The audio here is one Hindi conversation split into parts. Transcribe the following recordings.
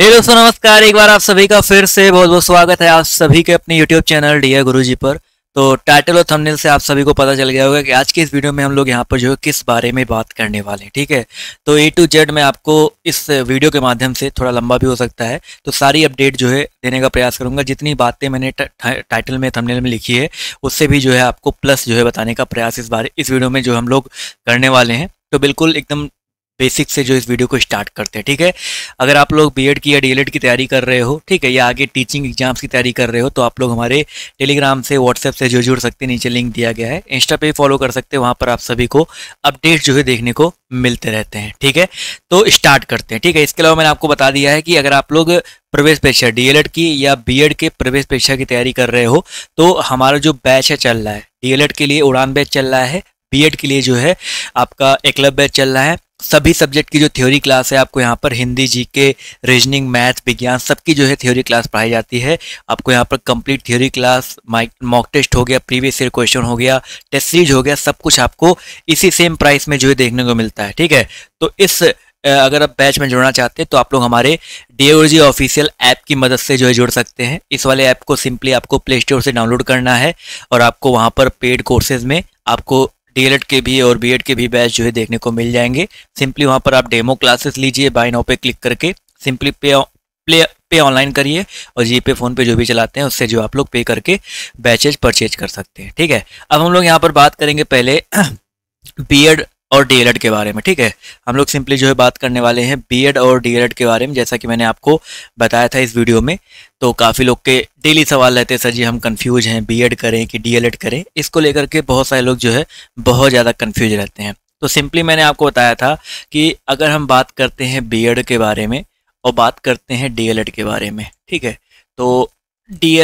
हे दोस्तों नमस्कार एक बार आप सभी का फिर से बहुत बहुत स्वागत है आप सभी के अपने YouTube चैनल डी गुरु जी पर तो टाइटल और थंबनेल से आप सभी को पता चल गया होगा कि आज के इस वीडियो में हम लोग यहाँ पर जो है किस बारे में बात करने वाले हैं ठीक है तो ए टू जेड मैं आपको इस वीडियो के माध्यम से थोड़ा लंबा भी हो सकता है तो सारी अपडेट जो है देने का प्रयास करूंगा जितनी बातें मैंने टाइटल में थमनेल में लिखी है उससे भी जो है आपको प्लस जो है बताने का प्रयास इस बारे इस वीडियो में जो हम लोग करने वाले हैं तो बिल्कुल एकदम बेसिक से जो इस वीडियो को स्टार्ट करते हैं ठीक है अगर आप लोग बीएड की या डीएलएड की तैयारी कर रहे हो ठीक है या आगे टीचिंग एग्जाम्स की तैयारी कर रहे हो तो आप लोग हमारे टेलीग्राम से व्हाट्सएप से जो जुड़ सकते हैं नीचे लिंक दिया गया है इंस्टा पे फॉलो कर सकते हैं वहाँ पर आप सभी को अपडेट जो है देखने को मिलते रहते हैं ठीक है तो स्टार्ट करते हैं ठीक है इसके अलावा मैंने आपको बता दिया है कि अगर आप लोग प्रवेश परीक्षा डीएलएड की या बीएड के प्रवेश परीक्षा की तैयारी कर रहे हो तो हमारा जो बैच है चल रहा है डीएलएड के लिए उड़ान बैच चल रहा है बीएड के लिए जो है आपका एकलव बैच चल रहा है सभी सब्जेक्ट की जो थ्योरी क्लास है आपको यहाँ पर हिंदी जी के रीजनिंग मैथ विज्ञान सबकी जो है थ्योरी क्लास पढ़ाई जाती है आपको यहाँ पर complete theory class mic mock test हो गया प्रीवियस ईयर क्वेश्चन हो गया टेस्ट सीरीज हो गया सब कुछ आपको इसी सेम प्राइस में जो है देखने को मिलता है ठीक है तो इस अगर आप बैच में जुड़ना चाहते हैं तो आप लोग हमारे डी ऑफिशियल ऐप की मदद से जो है जुड़ सकते हैं इस वाले ऐप को सिंपली आपको प्ले स्टोर से डाउनलोड करना है और आपको वहाँ पर पेड कोर्सेज में आपको डीएलएड के भी और बीएड के भी बैच जो है देखने को मिल जाएंगे सिंपली वहाँ पर आप डेमो क्लासेस लीजिए बाय नाउ पे क्लिक करके simply pay play pay online करिए और जी पे फोन पे जो भी चलाते हैं उससे जो आप लोग पे करके बैचेज परचेज कर सकते हैं ठीक है अब हम लोग यहाँ पर बात करेंगे पहले बीएड और डी के बारे में ठीक है हम लोग सिंपली जो है बात करने वाले हैं बी और डी के बारे में जैसा कि मैंने आपको बताया था इस वीडियो में तो काफ़ी लोग के डेली सवाल रहते हैं सर जी हम कन्फ्यूज हैं बी करें कि डी करें इसको लेकर के बहुत सारे लोग जो है बहुत ज़्यादा कन्फ्यूज रहते हैं तो सिंपली मैंने आपको बताया था कि अगर हम बात करते हैं बी के बारे में और बात करते हैं डी के बारे में ठीक है तो डी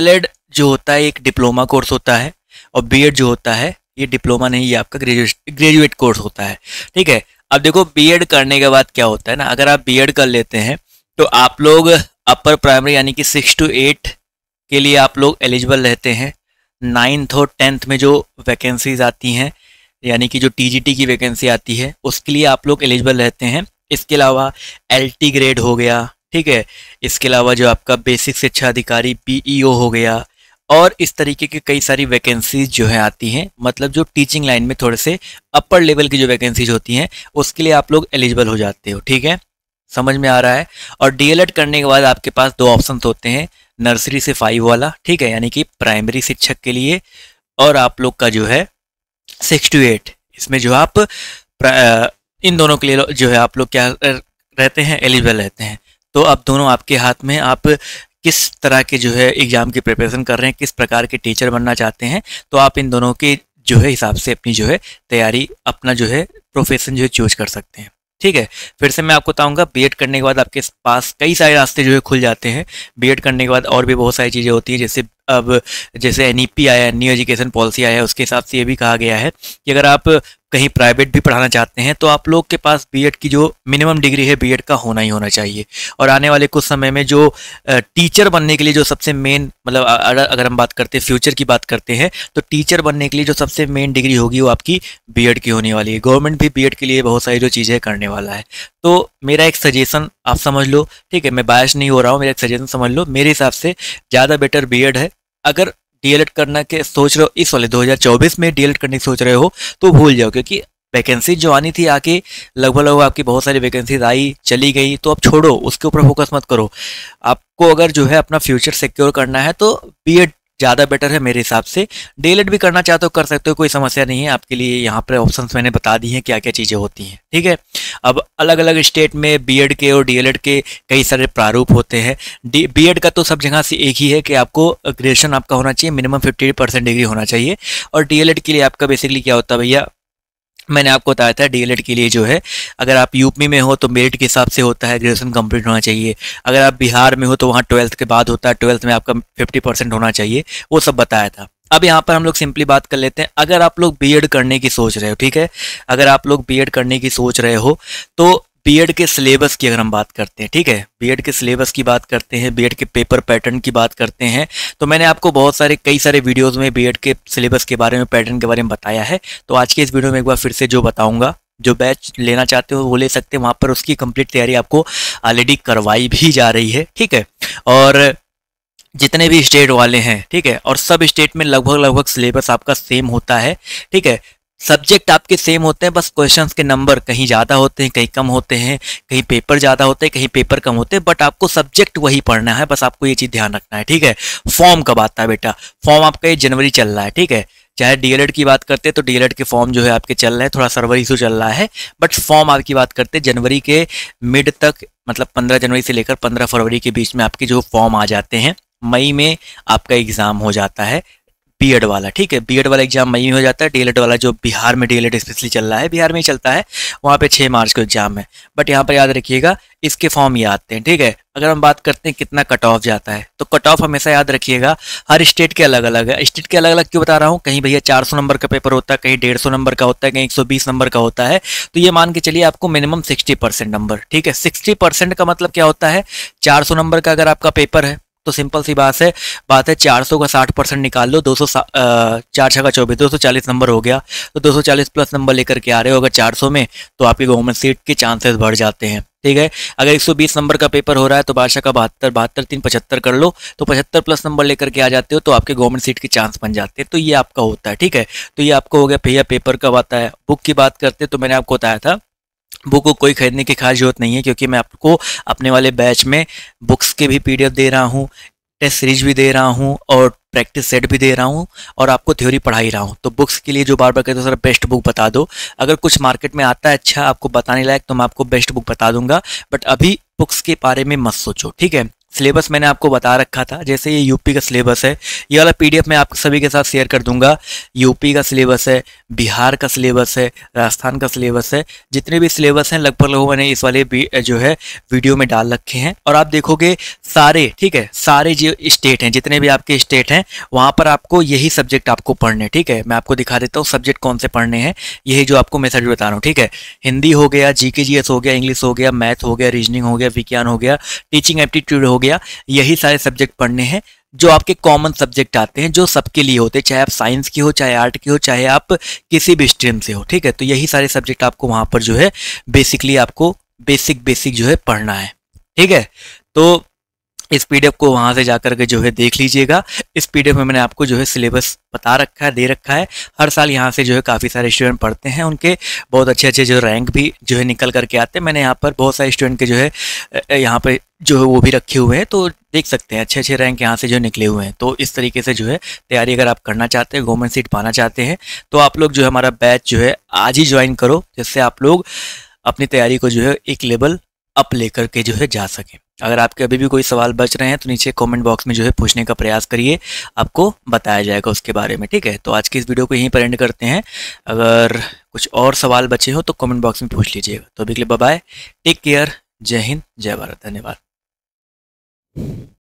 जो होता है एक डिप्लोमा कोर्स होता है और बी जो होता है ये डिप्लोमा नहीं ये आपका ग्रेजुएट ग्रेजुएट कोर्स होता है ठीक है अब देखो बीएड करने के बाद क्या होता है ना अगर आप बीएड कर लेते हैं तो आप लोग अपर प्राइमरी यानी कि सिक्स टू एट के लिए आप लोग एलिजिबल रहते हैं नाइन्थ और टेंथ में जो वैकेंसीज आती हैं यानी कि जो टीजीटी की वैकेंसी आती है उसके लिए आप लोग एलिजिबल रहते हैं इसके अलावा एल ग्रेड हो गया ठीक है इसके अलावा जो आपका बेसिक शिक्षा अधिकारी पीईओ e हो गया और इस तरीके की कई सारी वैकेंसीज जो है आती हैं मतलब जो टीचिंग लाइन में थोड़े से अपर लेवल की जो वैकेंसीज होती हैं उसके लिए आप लोग एलिजिबल हो जाते हो ठीक है समझ में आ रहा है और डीएलएड करने के बाद आपके पास दो ऑप्शन होते हैं नर्सरी से फाइव वाला ठीक है यानी कि प्राइमरी शिक्षक के लिए और आप लोग का जो है सिक्स टू एट इसमें जो आप इन दोनों के लिए जो है आप लोग क्या रहते हैं एलिजिबल रहते हैं तो अब दोनों आपके हाथ में आप किस तरह के जो है एग्ज़ाम की प्रिपरेशन कर रहे हैं किस प्रकार के टीचर बनना चाहते हैं तो आप इन दोनों के जो है हिसाब से अपनी जो है तैयारी अपना जो है प्रोफेशन जो है चूज कर सकते हैं ठीक है फिर से मैं आपको बताऊंगा बीएड करने के बाद आपके पास कई सारे रास्ते जो है खुल जाते हैं बीएड करने के बाद और भी बहुत सारी चीज़ें होती हैं जैसे अब जैसे एन e आया न्यू एजुकेशन पॉलिसी आया उसके हिसाब से ये भी कहा गया है कि अगर आप कहीं प्राइवेट भी पढ़ाना चाहते हैं तो आप लोग के पास बीएड की जो मिनिमम डिग्री है बीएड का होना ही होना चाहिए और आने वाले कुछ समय में जो टीचर बनने के लिए जो सबसे मेन मतलब अगर हम बात करते हैं फ्यूचर की बात करते हैं तो टीचर बनने के लिए जो सबसे मेन डिग्री होगी वो आपकी बीएड की होने वाली है गवर्नमेंट भी बी के लिए बहुत सारी जो चीज़ें करने वाला है तो मेरा एक सजेशन आप समझ लो ठीक है मैं बायस नहीं हो रहा हूँ मेरा एक सजेशन समझ लो मेरे हिसाब से ज़्यादा बेटर बी है अगर डीएलएड करना के सोच रहे हो इस वाले 2024 में डीएलएड करने की सोच रहे हो तो भूल जाओ क्योंकि वैकेंसी जो आनी थी आके लगभग लगभग आपकी बहुत सारी वैकेंसीज आई चली गई तो अब छोड़ो उसके ऊपर फोकस मत करो आपको अगर जो है अपना फ्यूचर सिक्योर करना है तो बी ज़्यादा बेटर है मेरे हिसाब से डेलेट भी करना चाहते हो तो कर सकते हो कोई समस्या नहीं है आपके लिए यहाँ पर ऑप्शन मैंने बता दी हैं क्या क्या चीज़ें होती हैं ठीक है अब अलग अलग स्टेट में बीएड के और डीएलएड के कई सारे प्रारूप होते हैं बीएड का तो सब जगह से एक ही है कि आपको ग्रेजुएशन आपका होना चाहिए मिनिमम फिफ्टी डिग्री होना चाहिए और डीएलएड के लिए आपका बेसिकली क्या होता है भैया मैंने आपको बताया था डी के लिए जो है अगर आप यूपी में हो तो मेरिट के हिसाब से होता है ग्रेजुएशन कंप्लीट होना चाहिए अगर आप बिहार में हो तो वहाँ ट्वेल्थ के बाद होता है ट्वेल्थ में आपका फिफ्टी परसेंट होना चाहिए वो सब बताया था अब यहाँ पर हम लोग सिंपली बात कर लेते हैं अगर आप लोग बीएड करने की सोच रहे हो ठीक है अगर आप लोग बीएड करने की सोच रहे हो तो बीएड के सिलेबस की अगर हम बात करते हैं ठीक है बीएड के सिलेबस की बात करते हैं बीएड के पेपर पैटर्न की बात करते हैं तो मैंने आपको बहुत सारे कई सारे वीडियोस में बीएड के सिलेबस के बारे में पैटर्न के बारे में बताया है तो आज के इस वीडियो में एक बार फिर से जो बताऊंगा जो बैच लेना चाहते हो वो ले सकते हैं वहाँ पर उसकी कंप्लीट तैयारी आपको ऑलरेडी करवाई भी जा रही है ठीक है और जितने भी स्टेट वाले हैं ठीक है और सब स्टेट में लगभग लगभग सिलेबस आपका सेम होता है ठीक है सब्जेक्ट आपके सेम होते हैं बस क्वेश्चंस के नंबर कहीं ज़्यादा होते हैं कहीं कम होते हैं कहीं पेपर ज़्यादा होते हैं कहीं पेपर कम होते हैं बट आपको सब्जेक्ट वही पढ़ना है बस आपको ये चीज़ ध्यान रखना है ठीक है फॉर्म कब आता है बेटा फॉर्म आपका ये जनवरी चल रहा है ठीक है चाहे डी की बात करते हैं तो डी के फॉर्म जो है आपके चल रहे हैं थोड़ा सर्वर इशू चल रहा है बट फॉर्म आपकी बात करते हैं जनवरी के मिड तक मतलब पंद्रह जनवरी से लेकर पंद्रह फरवरी के बीच में आपके जो फॉर्म आ जाते हैं मई में आपका एग्ज़ाम हो जाता है बीएड वाला ठीक है बीएड वाला एग्जाम मई में हो जाता है डीएलएड वाला जो बिहार में डीएलएड स्पेशली चल रहा है बिहार में ही चलता है वहाँ पे छः मार्च को एग्जाम है बट यहाँ पर याद रखिएगा इसके फॉर्म ये आते हैं ठीक है अगर हम बात करते हैं कितना कट ऑफ जाता है तो कट ऑफ हमेशा याद रखिएगा हर स्टेट के अलग अलग है स्टेट के अलग अलग क्यों बता रहा हूँ कहीं भैया चार नंबर का पेपर होता है कहीं डेढ़ नंबर का होता है कहीं एक नंबर का होता है तो ये मान के चलिए आपको मिनिमम सिक्सटी परसेंट नंबर ठीक है सिक्सटी परसेंट का मतलब क्या होता है चार नंबर का अगर आपका पेपर है तो सिंपल सी बात है बात है 400 का 60 परसेंट निकाल लो दो सौ चार छः का चौबीस दो सौ चालीस नंबर हो गया तो दो सौ चालीस प्लस नंबर लेकर के आ रहे हो अगर चार सौ में तो आपकी गवर्नमेंट सीट के चांसेस बढ़ जाते हैं ठीक है अगर 120 नंबर का पेपर हो रहा है तो बादशाह का बहत्तर बहत्तर तीन पचहत्तर कर लो तो पचहत्तर प्लस नंबर लेकर के आ जाते हो तो आपके गवर्नमेंट सीट के चांस बन जाते हैं तो ये आपका होता है ठीक है तो ये आपको हो गया भैया पेपर कब आता है बुक की बात करते तो मैंने आपको बताया था बुक को कोई खरीदने की खास जरूरत नहीं है क्योंकि मैं आपको अपने वाले बैच में बुक्स के भी पीडीएफ दे रहा हूँ टेस्ट सीरीज भी दे रहा हूँ और प्रैक्टिस सेट भी दे रहा हूँ और आपको थ्योरी पढ़ा ही रहा हूँ तो बुक्स के लिए जो बार बार कहते हो सर बेस्ट बुक बता दो अगर कुछ मार्केट में आता है अच्छा आपको बताने लायक तो मैं आपको बेस्ट बुक बता दूंगा बट अभी बुक्स के बारे में मत सोचो ठीक है सिलेबस मैंने आपको बता रखा था जैसे ये यूपी का सिलेबस है ये वाला पीडीएफ मैं आप सभी के साथ शेयर कर दूंगा यूपी का सिलेबस है बिहार का सिलेबस है राजस्थान का सिलेबस है जितने भी सिलेबस हैं लगभग लोगों मैंने इस वाले जो है वीडियो में डाल रखे हैं और आप देखोगे सारे ठीक है सारे जो स्टेट हैं जितने भी आपके स्टेट हैं वहाँ पर आपको यही सब्जेक्ट आपको पढ़ने ठीक है मैं आपको दिखा देता हूँ सब्जेक्ट कौन से पढ़ने हैं यही जो आपको मैं बता रहा हूँ ठीक है हिंदी हो गया जी हो गया इंग्लिश हो गया मैथ हो गया रीजनिंग हो गया विज्ञान हो गया टीचिंग एप्टीट्यूड हो गया यही सारे सब्जेक्ट पढ़ने हैं जो आपके कॉमन सब्जेक्ट आते हैं जो सबके लिए होते हैं चाहे आप साइंस के हो चाहे आर्ट के हो चाहे आप किसी भी स्ट्रीम से हो ठीक है तो यही सारे सब्जेक्ट आपको वहाँ पर जो है बेसिकली आपको बेसिक बेसिक जो है पढ़ना है ठीक है तो इस पीडीएफ को वहां से जाकर के जो है देख लीजिएगा इस पीडीएफ में मैंने आपको जो है सिलेबस बता रखा है दे रखा है हर साल यहाँ से जो है काफ़ी सारे स्टूडेंट पढ़ते हैं उनके बहुत अच्छे अच्छे जो रैंक भी जो है निकल करके आते हैं मैंने यहाँ पर बहुत सारे स्टूडेंट के जो है यहाँ पर जो है वो भी रखे हुए हैं तो देख सकते हैं अच्छे अच्छे रैंक यहाँ से जो निकले हुए हैं तो इस तरीके से जो है तैयारी अगर आप करना चाहते हैं गवर्नमेंट सीट पाना चाहते हैं तो आप लोग जो है हमारा बैच जो है आज ही ज्वाइन करो जिससे आप लोग अपनी तैयारी को जो है एक लेवल अप लेकर के जो है जा सकें अगर आपके अभी भी कोई सवाल बच रहे हैं तो नीचे कमेंट बॉक्स में जो है पूछने का प्रयास करिए आपको बताया जाएगा उसके बारे में ठीक है तो आज की इस वीडियो को यहीं पर एंड करते हैं अगर कुछ और सवाल बचे हो तो कमेंट बॉक्स में पूछ लीजिएगा तो अभी के लिए बाय टेक केयर जय हिंद जय भारत धन्यवाद